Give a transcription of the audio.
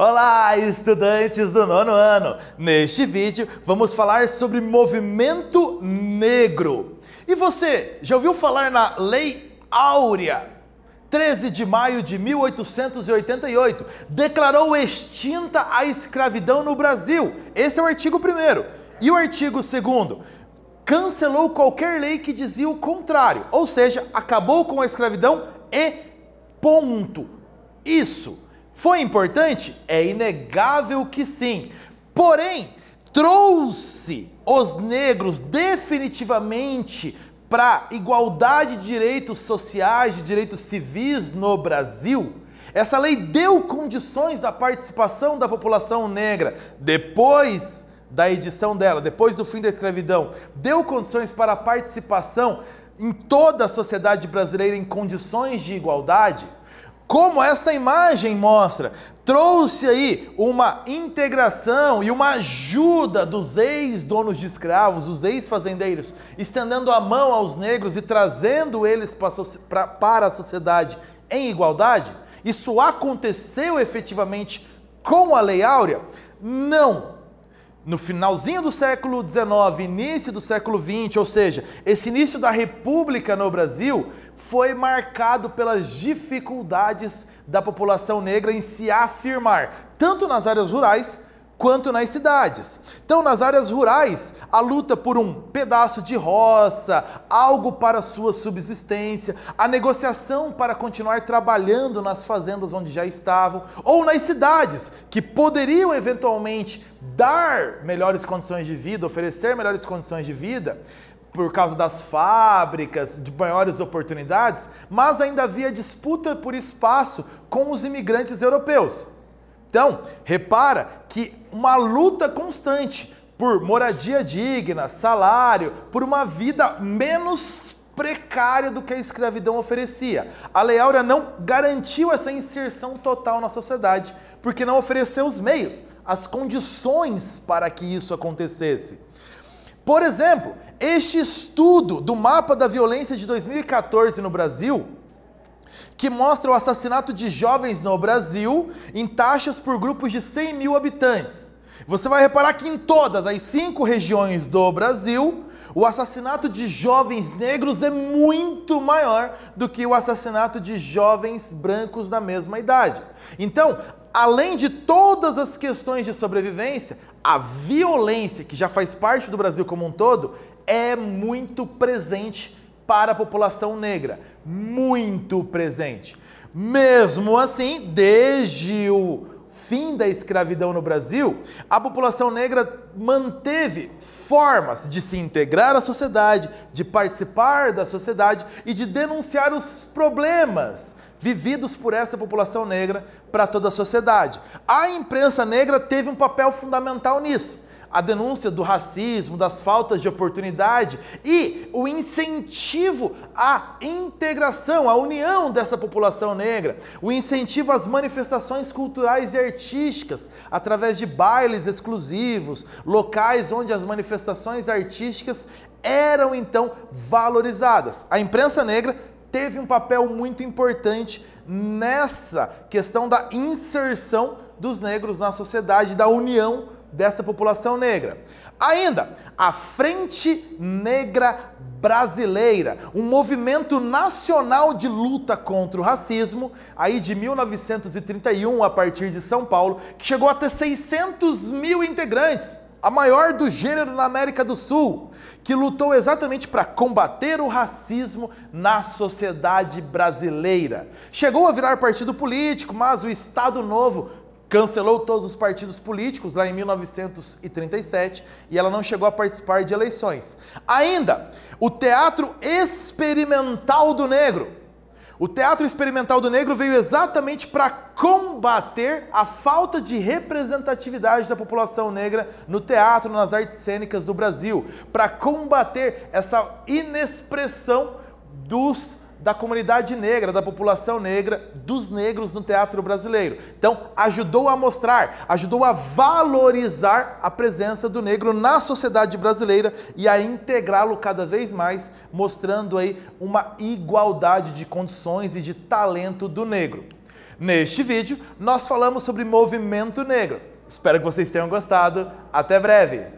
Olá, estudantes do nono ano! Neste vídeo vamos falar sobre movimento negro. E você, já ouviu falar na Lei Áurea? 13 de maio de 1888, declarou extinta a escravidão no Brasil. Esse é o artigo 1. E o artigo 2 cancelou qualquer lei que dizia o contrário, ou seja, acabou com a escravidão e ponto. Isso foi importante? É inegável que sim. Porém, trouxe os negros definitivamente para igualdade de direitos sociais, de direitos civis no Brasil. Essa lei deu condições da participação da população negra depois da edição dela, depois do fim da escravidão, deu condições para a participação em toda a sociedade brasileira em condições de igualdade como essa imagem mostra, trouxe aí uma integração e uma ajuda dos ex-donos de escravos, os ex-fazendeiros, estendendo a mão aos negros e trazendo eles para a sociedade em igualdade? Isso aconteceu efetivamente com a Lei Áurea? Não. No finalzinho do século XIX, início do século XX, ou seja, esse início da República no Brasil, foi marcado pelas dificuldades da população negra em se afirmar, tanto nas áreas rurais quanto nas cidades. Então, nas áreas rurais, a luta por um pedaço de roça, algo para sua subsistência, a negociação para continuar trabalhando nas fazendas onde já estavam, ou nas cidades, que poderiam eventualmente dar melhores condições de vida, oferecer melhores condições de vida, por causa das fábricas, de maiores oportunidades, mas ainda havia disputa por espaço com os imigrantes europeus. Então, repara que uma luta constante por moradia digna, salário, por uma vida menos precária do que a escravidão oferecia. A Lei Áurea não garantiu essa inserção total na sociedade, porque não ofereceu os meios, as condições para que isso acontecesse. Por exemplo, este estudo do mapa da violência de 2014 no Brasil, que mostra o assassinato de jovens no Brasil em taxas por grupos de 100 mil habitantes. Você vai reparar que em todas as cinco regiões do Brasil, o assassinato de jovens negros é muito maior do que o assassinato de jovens brancos da mesma idade. Então, além de todas as questões de sobrevivência, a violência, que já faz parte do Brasil como um todo, é muito presente para a população negra. Muito presente. Mesmo assim, desde o fim da escravidão no Brasil, a população negra manteve formas de se integrar à sociedade, de participar da sociedade e de denunciar os problemas vividos por essa população negra para toda a sociedade. A imprensa negra teve um papel fundamental nisso a denúncia do racismo, das faltas de oportunidade e o incentivo à integração, à união dessa população negra, o incentivo às manifestações culturais e artísticas através de bailes exclusivos, locais onde as manifestações artísticas eram então valorizadas. A imprensa negra teve um papel muito importante nessa questão da inserção dos negros na sociedade, da união dessa população negra. Ainda, a Frente Negra Brasileira, um movimento nacional de luta contra o racismo, aí de 1931 a partir de São Paulo, que chegou a ter 600 mil integrantes a maior do gênero na América do Sul, que lutou exatamente para combater o racismo na sociedade brasileira. Chegou a virar partido político, mas o Estado Novo cancelou todos os partidos políticos lá em 1937 e ela não chegou a participar de eleições. Ainda, o Teatro Experimental do Negro. O Teatro Experimental do Negro veio exatamente para combater a falta de representatividade da população negra no teatro, nas artes cênicas do Brasil, para combater essa inexpressão dos da comunidade negra, da população negra, dos negros no teatro brasileiro. Então, ajudou a mostrar, ajudou a valorizar a presença do negro na sociedade brasileira e a integrá-lo cada vez mais, mostrando aí uma igualdade de condições e de talento do negro. Neste vídeo, nós falamos sobre movimento negro. Espero que vocês tenham gostado. Até breve!